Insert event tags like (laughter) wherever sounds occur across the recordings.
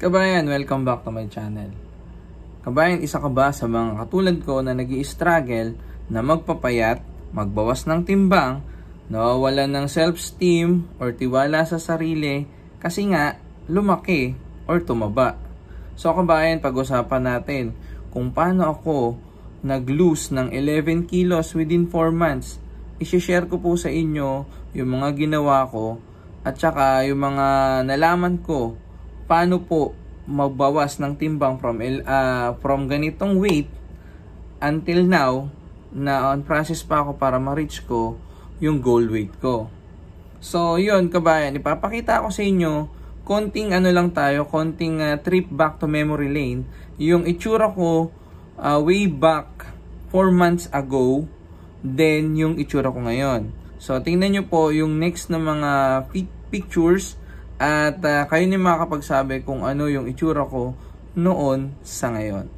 Kabayan, welcome back to my channel. Kabayan, isa ka ba sa mga katulad ko na nag struggle na magpapayat, magbawas ng timbang, nawawala ng self-esteem or tiwala sa sarili kasi nga lumaki or tumaba? So kabayan, pag-usapan natin kung paano ako nag-lose ng 11 kilos within 4 months. Isishare ko po sa inyo yung mga ginawa ko at saka yung mga nalaman ko paano po magbawas ng timbang from uh, from ganitong weight until now na on process pa ako para ma-reach ko yung goal weight ko. So, yun kabayan, ipapakita ko sa inyo konting ano lang tayo, konting uh, trip back to memory lane, yung itsura ko uh, way back 4 months ago then yung itsura ko ngayon. So, tingnan nyo po yung next na mga pictures At uh, kayo na makakapagsabi kung ano yung itsura ko noon sa ngayon.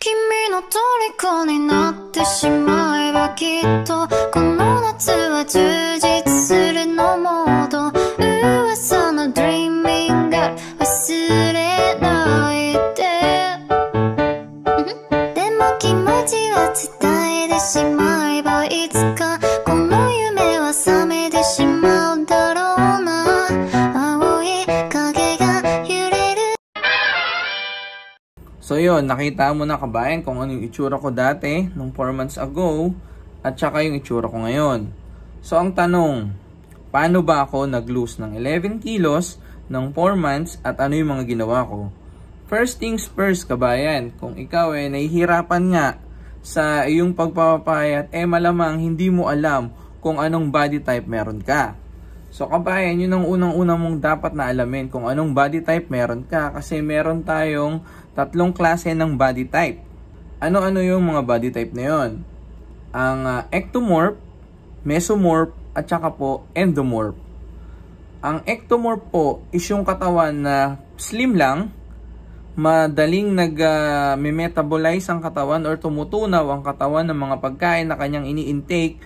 君の虜になってしまえばきっとこの夏は充実するのもっと噂の Dreaming Girl 忘れないででも気持ちは伝えてしまえ So yun, nakita mo na kabayan kung ano yung itsura ko dati nung 4 months ago at saka yung itsura ko ngayon. So ang tanong, paano ba ako nag-lose ng 11 kilos ng 4 months at ano yung mga ginawa ko? First things first kabayan, kung ikaw eh nahihirapan nga sa iyong pagpapayat eh malamang hindi mo alam kung anong body type meron ka. So kabayan, yun ang unang unang mong dapat na alamin kung anong body type meron ka kasi meron tayong tatlong klase ng body type. Ano-ano yung mga body type na yun? Ang uh, ectomorph, mesomorph, at saka po endomorph. Ang ectomorph po is yung katawan na slim lang, madaling nag-metabolize ah, uh, ang katawan or tumutunaw ang katawan ng mga pagkain na kanyang ini-intake.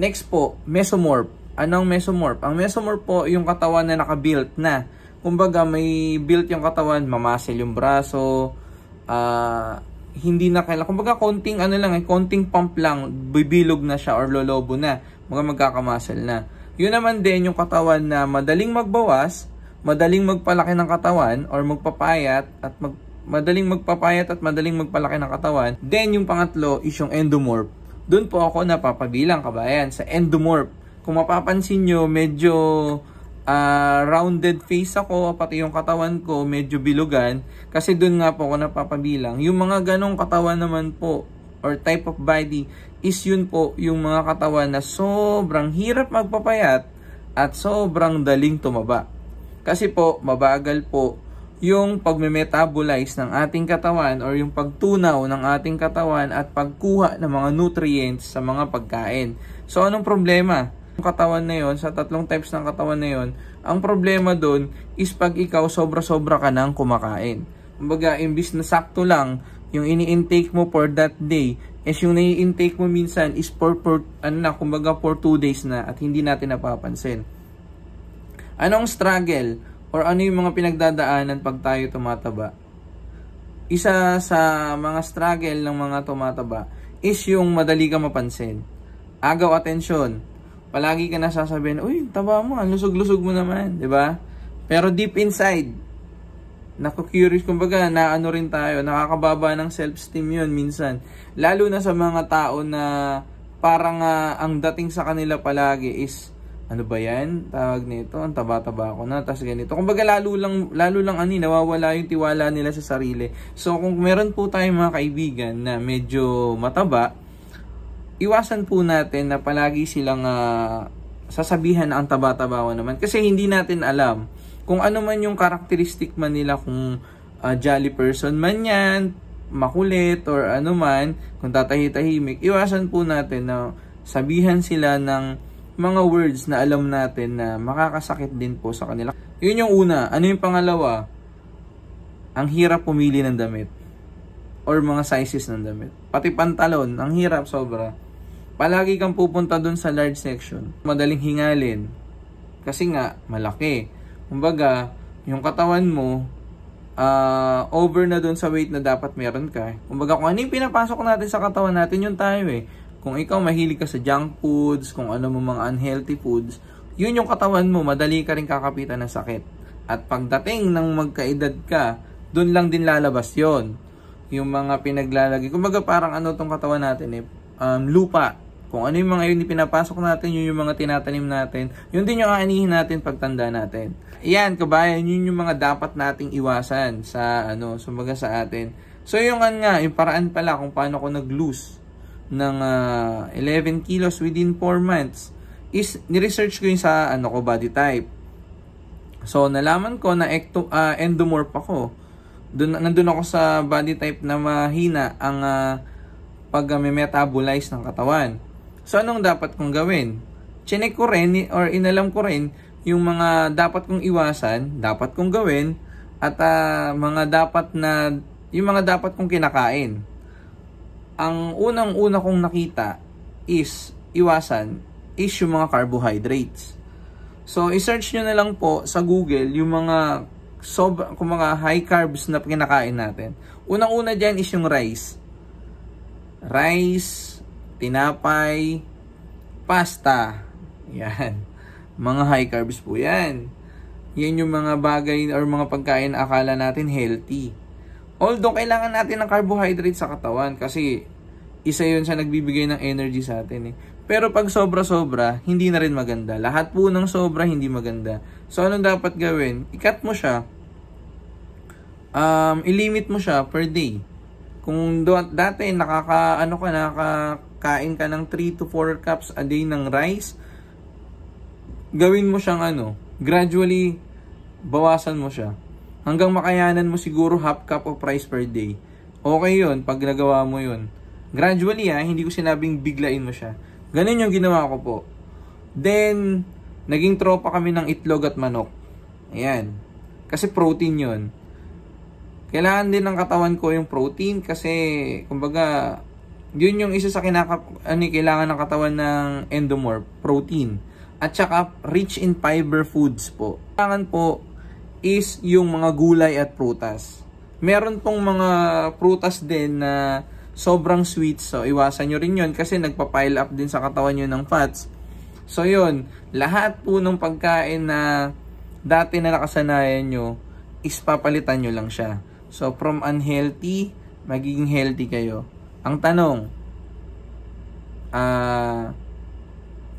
Next po, mesomorph Anong mesomorph? Ang mesomorph po, yung katawan na nakabuilt na. Kumbaga, may built yung katawan, mamasil yung braso, ah... Uh, hindi na kailangan. Kumbaga, konting ano lang, eh, konting pump lang, bibilog na siya or lolobo na. Mga magkakamasal na. Yun naman din yung katawan na madaling magbawas, madaling magpalaki ng katawan or magpapayat at mag, madaling magpapayat at madaling magpalaki ng katawan. Then yung pangatlo is yung endomorph. Doon po ako napapabilang kabayan sa endomorph. Kung mapapansin nyo, medyo uh, rounded face ako, pati yung katawan ko medyo bilugan. Kasi doon nga po ako napapabilang. Yung mga ganong katawan naman po, or type of body, is yun po yung mga katawan na sobrang hirap magpapayat at sobrang daling tumaba. Kasi po, mabagal po yung pagme-metabolize ng ating katawan or yung pagtunaw ng ating katawan at pagkuha ng mga nutrients sa mga pagkain. So anong problema? katawan na yon, sa tatlong types ng katawan na yon, ang problema doon is pag ikaw sobra-sobra ka nang kumakain. Kumbaga, imbis na sakto lang, yung ini-intake mo for that day, is yung nai-intake mo minsan is for, for ano na, kumbaga for 2 days na at hindi natin napapansin. Anong struggle or ano yung mga pinagdadaanan pag tayo tumataba? Isa sa mga struggle ng mga tumataba is yung madali ka mapansin. Agaw atensyon, palagi ka nasasabihin, uy, taba mo, ang lusog-lusog mo naman, di ba? Pero deep inside, naku-curious, kumbaga, na rin tayo, nakakababa ng self-esteem yun minsan. Lalo na sa mga tao na parang uh, ang dating sa kanila palagi is, ano ba yan? Tawag nito, ang taba-taba ko na, tas ganito. Kumbaga, lalo lang, lalo lang ani, eh, nawawala yung tiwala nila sa sarili. So, kung meron po tayong mga kaibigan na medyo mataba, iwasan po natin na palagi silang uh, sasabihan na ang taba-tabawa naman. Kasi hindi natin alam kung ano man yung karakteristik man nila kung uh, jolly person man yan, makulit or ano man, kung tatahi-tahimik, iwasan po natin na sabihan sila ng mga words na alam natin na makakasakit din po sa kanila. Yun yung una. Ano yung pangalawa? Ang hirap pumili ng damit or mga sizes ng damit. Pati pantalon, ang hirap sobra palagi kang pupunta dun sa large section. Madaling hingalin. Kasi nga, malaki. Kumbaga, yung katawan mo, uh, over na dun sa weight na dapat meron ka. Kumbaga, kung ano yung pinapasok natin sa katawan natin, yun tayo eh. Kung ikaw mahilig ka sa junk foods, kung ano mo mga unhealthy foods, yun yung katawan mo, madali ka rin kakapitan ng sakit. At pagdating ng magkaedad ka, dun lang din lalabas yon Yung mga pinaglalagay. Kumbaga, parang ano tong katawan natin eh, um, lupa. Kung ano yung mga yun pinapasok natin, yun yung mga tinatanim natin, yun din yung aanihin natin pagtanda natin. Ayan, kabayan, yun yung mga dapat nating iwasan sa ano, sumaga sa atin. So yung an nga, yung paraan pala kung paano ko nag-lose ng uh, ah, 11 kilos within 4 months is ni-research ko yung sa ano ko body type. So nalaman ko na ecto, uh, endomorph ako. Doon nandoon ako sa body type na mahina ang uh, ah, pag-metabolize ng katawan. So anong dapat kong gawin? Chinek ko rin or inalam ko rin yung mga dapat kong iwasan, dapat kong gawin at uh, mga dapat na yung mga dapat kong kinakain. Ang unang-una kong nakita is iwasan is yung mga carbohydrates. So i-search niyo na lang po sa Google yung mga sob kung mga high carbs na kinakain natin. Unang-una diyan is yung rice. Rice, tinapay, pasta. Yan. Mga high carbs po yan. Yan yung mga bagay or mga pagkain akala natin healthy. Although kailangan natin ng carbohydrate sa katawan kasi isa yun sa nagbibigay ng energy sa atin eh. Pero pag sobra-sobra, hindi na rin maganda. Lahat po ng sobra, hindi maganda. So anong dapat gawin? Ikat mo siya. Um, ilimit mo siya per day kung do, dati nakaka ano ka nakaka kain ka ng 3 to 4 cups a day ng rice, gawin mo siyang ano, gradually bawasan mo siya. Hanggang makayanan mo siguro half cup of rice per day. Okay yun pag nagawa mo yun. Gradually ha, ah, hindi ko sinabing biglain mo siya. Ganun yung ginawa ko po. Then, naging tropa kami ng itlog at manok. Ayan. Kasi protein yun. Kailangan din ng katawan ko yung protein kasi, kumbaga, yun yung isa sa kinakap, ano, kailangan ng katawan ng endomorph, protein. At saka rich in fiber foods po. Kailangan po is yung mga gulay at prutas. Meron pong mga prutas din na sobrang sweet. So, iwasan nyo rin yun kasi nagpa-pile up din sa katawan nyo ng fats. So, yun. Lahat po ng pagkain na dati na nakasanayan nyo is papalitan nyo lang siya. So, from unhealthy, magiging healthy kayo. Ang tanong, ah, uh,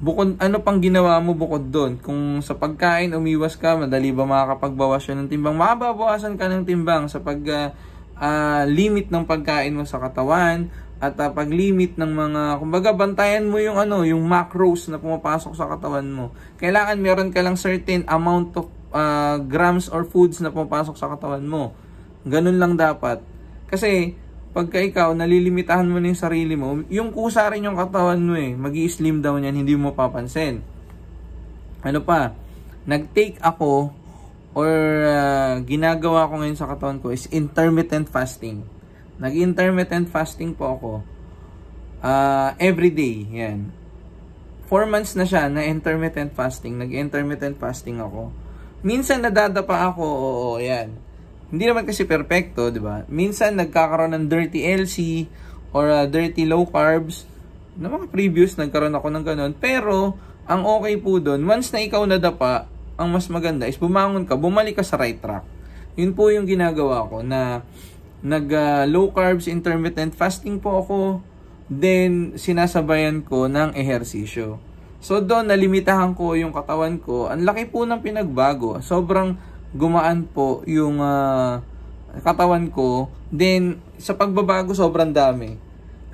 bukod, ano pang ginawa mo bukod doon? Kung sa pagkain, umiwas ka, madali ba makakapagbawas yun ng timbang? Makababawasan ka ng timbang sa pag uh, uh, limit ng pagkain mo sa katawan at uh, ah, limit ng mga kumbaga bantayan mo yung ano yung macros na pumapasok sa katawan mo kailangan meron ka lang certain amount of uh, grams or foods na pumapasok sa katawan mo ganun lang dapat kasi pagka ikaw, nalilimitahan mo na yung sarili mo, yung kusa rin yung katawan mo eh. mag slim down yan, hindi mo papansin. Ano pa, nag-take ako or uh, ginagawa ko ngayon sa katawan ko is intermittent fasting. Nag-intermittent fasting po ako. Uh, ah, everyday, yan. 4 months na siya na intermittent fasting. Nag-intermittent fasting ako. Minsan nadadapa ako, oo, yan hindi naman kasi perfecto, di ba? Minsan nagkakaroon ng dirty LC or uh, dirty low carbs. Na mga previous, nagkaroon ako ng ganun. Pero, ang okay po doon, once na ikaw nadapa, ang mas maganda is bumangon ka, bumalik ka sa right track. Yun po yung ginagawa ko na nag uh, low carbs intermittent fasting po ako. Then, sinasabayan ko ng ehersisyo. So doon, nalimitahan ko yung katawan ko. Ang laki po ng pinagbago. Sobrang gumaan po yung uh, katawan ko. Then, sa pagbabago, sobrang dami.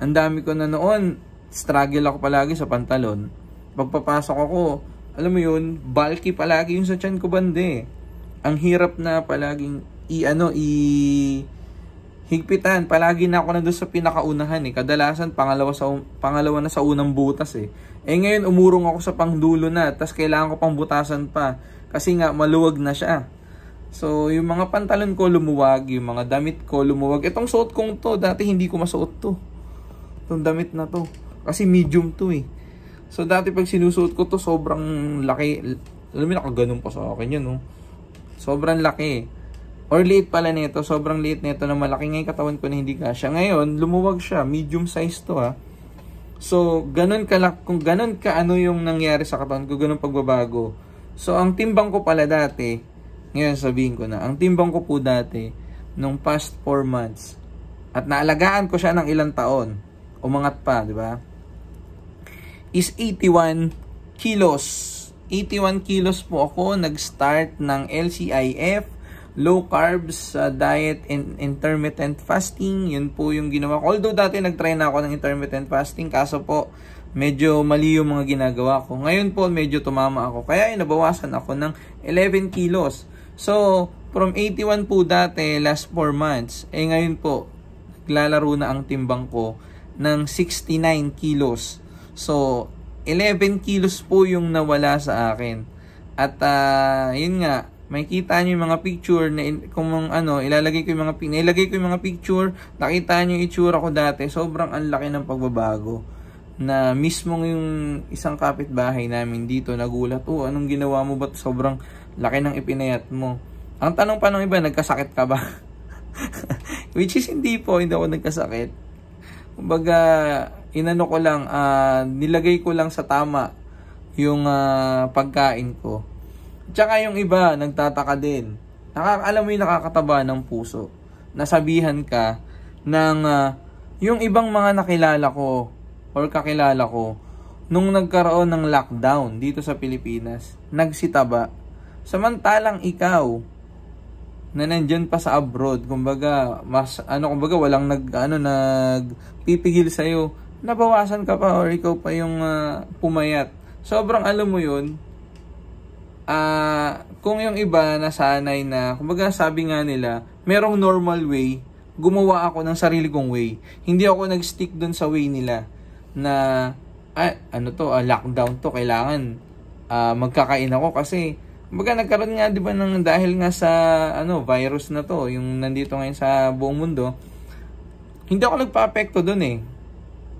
Ang dami ko na noon, struggle ako palagi sa pantalon. Pagpapasok ako, alam mo yun, bulky palagi yung sa chan ko bande. Ang hirap na palaging i-ano, i... Higpitan, palagi na ako nandun sa pinakaunahan eh. Kadalasan, pangalawa, sa, pangalawa na sa unang butas eh. Eh ngayon, umurong ako sa pangdulo na, tas kailangan ko pang butasan pa. Kasi nga, maluwag na siya. So, yung mga pantalon ko lumuwag, yung mga damit ko lumuwag. Itong suot kong to, dati hindi ko masuot to. Itong damit na to. Kasi medium to eh. So, dati pag sinusuot ko to, sobrang laki. Alam mo, nakaganon pa sa akin yun, no? Oh. Sobrang laki. Or liit pala nito, sobrang liit nito na malaki ngayon katawan ko na hindi kasya. Ngayon, lumuwag siya. Medium size to, ha? Ah. So, ganun ka, kung ganun ka ano yung nangyari sa katawan ko, ganun pagbabago. So, ang timbang ko pala dati, ngayon sabihin ko na, ang timbang ko po dati, nung past 4 months, at naalagaan ko siya ng ilang taon, umangat pa, di ba? Is 81 kilos. 81 kilos po ako, nag-start ng LCIF, low carbs uh, diet and intermittent fasting. Yun po yung ginawa ko. Although dati nag-try na ako ng intermittent fasting, kaso po medyo mali yung mga ginagawa ko. Ngayon po medyo tumama ako. Kaya ay nabawasan ako ng 11 kilos. So, from 81 po dati, last 4 months, eh ngayon po, naglalaro na ang timbang ko ng 69 kilos. So, 11 kilos po yung nawala sa akin. At uh, yun nga, kita niyo yung mga picture na kung ano, ilalagay ko yung mga nilagay ko yung mga picture, nakita niyo yung itsura ko dati, sobrang ang laki ng pagbabago na mismo yung isang kapitbahay namin dito nagulat, "Oh, anong ginawa mo ba? Sobrang Laki ng ipinayat mo. Ang tanong pa ng iba, nagkasakit ka ba? (laughs) Which is hindi po, hindi ako nagkasakit. Kumbaga, inano ko lang, uh, nilagay ko lang sa tama yung uh, pagkain ko. Tsaka yung iba, nagtataka din. Nakaka alam mo yung nakakataba ng puso. Nasabihan ka ng uh, yung ibang mga nakilala ko or kakilala ko nung nagkaroon ng lockdown dito sa Pilipinas, nagsitaba Samantalang ikaw na nandiyan pa sa abroad, kumbaga mas ano kumbaga walang nag ano nag pipigil sa iyo, nabawasan ka pa or ikaw pa yung uh, pumayat. Sobrang alam mo 'yun. Ah, uh, kung yung iba na sanay na, kumbaga sabi nga nila, merong normal way, gumawa ako ng sarili kong way. Hindi ako nag-stick doon sa way nila na ah, ano to, ah, lockdown to, kailangan ah, magkakain ako kasi Kumbaga nagkaroon nga 'di ba ng dahil nga sa ano virus na 'to, yung nandito ngayon sa buong mundo. Hindi ako nagpa nagpaapekto doon eh.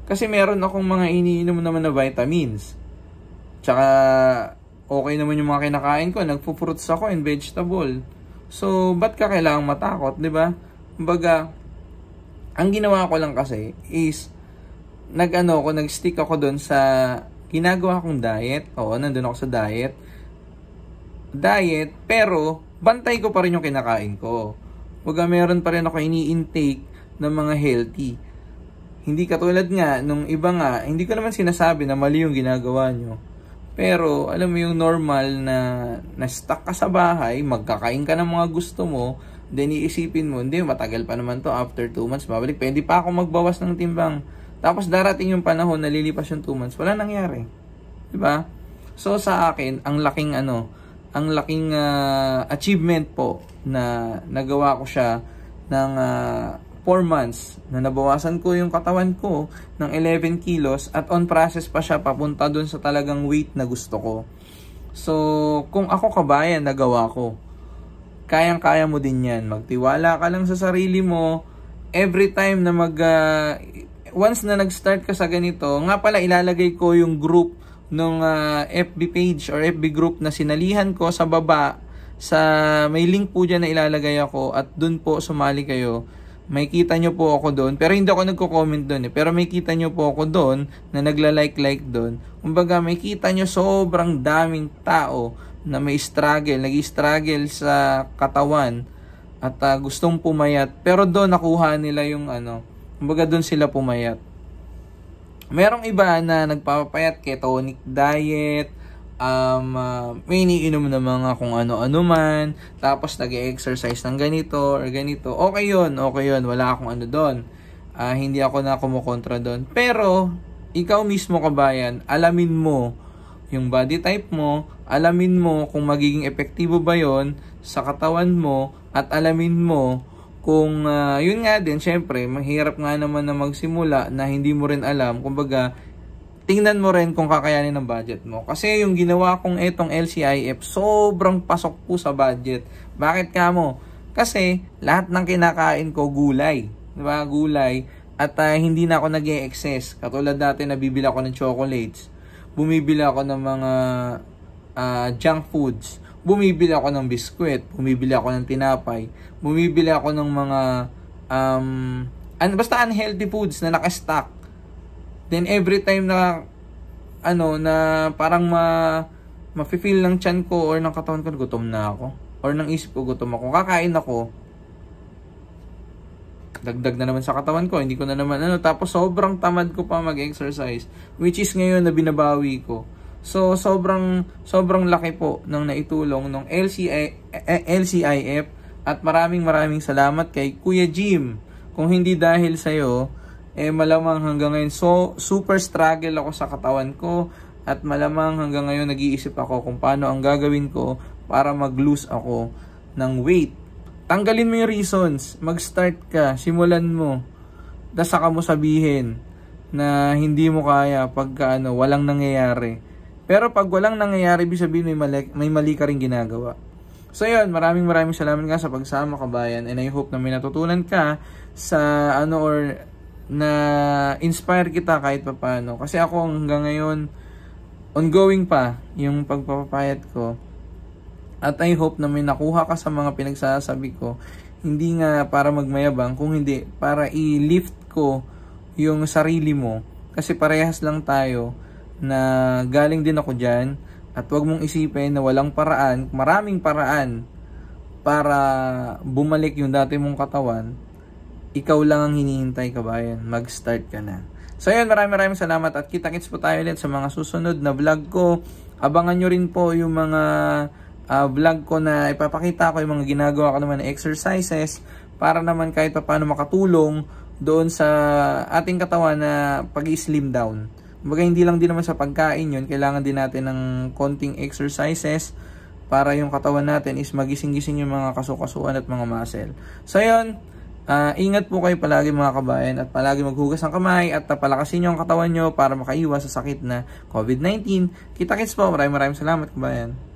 Kasi meron akong mga iniinom naman na vitamins. Tsaka okay naman yung mga kinakain ko, nagpo-fruits ako and vegetable. So, ba't ka kailangang matakot, 'di ba? Kumbaga, ang ginawa ko lang kasi is nag-ano ako, nag-stick ako doon sa ginagawa kong diet. Oo, nandun ako sa diet diet, pero bantay ko pa rin yung kinakain ko. Kumbaga meron pa rin ako ini-intake ng mga healthy. Hindi katulad nga nung iba nga, hindi ko naman sinasabi na mali yung ginagawa nyo. Pero alam mo yung normal na na-stuck ka sa bahay, magkakain ka ng mga gusto mo, then iisipin mo, hindi, matagal pa naman to, after 2 months, babalik pa, hindi pa ako magbawas ng timbang. Tapos darating yung panahon, na lilipas yung 2 months, wala nangyari. ba? Diba? So sa akin, ang laking ano, ang laking uh, achievement po na nagawa ko siya ng uh, ah, 4 months na nabawasan ko yung katawan ko ng 11 kilos at on process pa siya papunta dun sa talagang weight na gusto ko. So, kung ako kabayan, nagawa ko. Kayang-kaya mo din yan. Magtiwala ka lang sa sarili mo. Every time na mag... Uh, once na nag-start ka sa ganito, nga pala ilalagay ko yung group nung uh, ah, FB page or FB group na sinalihan ko sa baba sa may link po dyan na ilalagay ako at dun po sumali kayo may kita nyo po ako doon. Pero hindi ako nagko-comment doon eh. Pero may kita nyo po ako doon na nagla-like-like doon. Kumbaga may kita nyo sobrang daming tao na may struggle, nag-struggle sa katawan at uh, gustong pumayat. Pero doon nakuha nila yung ano, kumbaga doon sila pumayat. Merong iba na nagpapapayat ketonic diet, um, uh, may iniinom ng mga kung ano-ano man, tapos nag exercise ng ganito or ganito. Okay yun, okay yun, wala akong ano doon. Uh, hindi ako na kumukontra doon. Pero, ikaw mismo kabayan, alamin mo yung body type mo, alamin mo kung magiging epektibo ba yon sa katawan mo, at alamin mo kung uh, yun nga din syempre mahirap nga naman na magsimula na hindi mo rin alam kumbaga tingnan mo rin kung kakayanin ng budget mo. Kasi yung ginawa kong itong LCIF, sobrang pasok po sa budget. Bakit ka mo? Kasi lahat ng kinakain ko gulay. Diba? Gulay. At uh, hindi na ako nag excess Katulad dati nabibila ako ng chocolates. Bumibila ako ng mga uh, junk foods bumibili ako ng biskwit, bumibili ako ng tinapay, bumibili ako ng mga um, un- basta unhealthy foods na naka-stock. Then every time na ano na parang ma mafe-feel ng chan ko or ng katawan ko gutom na ako or ng isip ko gutom ako kakain ako dagdag na naman sa katawan ko hindi ko na naman ano tapos sobrang tamad ko pa mag-exercise which is ngayon na binabawi ko So sobrang sobrang laki po ng naitulong ng LCI, eh, eh, LCIF at maraming maraming salamat kay Kuya Jim. Kung hindi dahil sa iyo, eh malamang hanggang ngayon so super struggle ako sa katawan ko at malamang hanggang ngayon nag-iisip ako kung paano ang gagawin ko para mag-lose ako ng weight. Tanggalin mo yung reasons, mag-start ka, simulan mo. Dasa ka mo sabihin na hindi mo kaya pagka ano, walang nangyayari pero pag walang nangyayari, ibig sabihin may mali, may mali ka rin ginagawa. So yun, maraming maraming salamat nga sa pagsama kabayan and I hope na may natutunan ka sa ano or na inspire kita kahit papaano. Kasi ako hanggang ngayon ongoing pa yung pagpapapayat ko. At I hope na may nakuha ka sa mga pinagsasabi ko. Hindi nga para magmayabang, kung hindi para i-lift ko yung sarili mo. Kasi parehas lang tayo na galing din ako dyan at huwag mong isipin na walang paraan, maraming paraan para bumalik yung dati mong katawan, ikaw lang ang hinihintay kabayan, mag-start ka na. So ayun, maraming maraming salamat at kita-kits po tayo ulit sa mga susunod na vlog ko. Abangan nyo rin po yung mga uh, vlog ko na ipapakita ko yung mga ginagawa ko naman na exercises para naman kahit paano makatulong doon sa ating katawan na pag-slim down. Mga hindi lang din naman sa pagkain 'yon, kailangan din natin ng konting exercises para yung katawan natin is magising-gising yung mga kasukasuan at mga muscle. So 'yon, uh, ah, ingat po kayo palagi mga kabayan at palagi maghugas ng kamay at palakasin niyo ang katawan niyo para makaiwas sa sakit na COVID-19. Kita-kits po, maraming maraming salamat kabayan.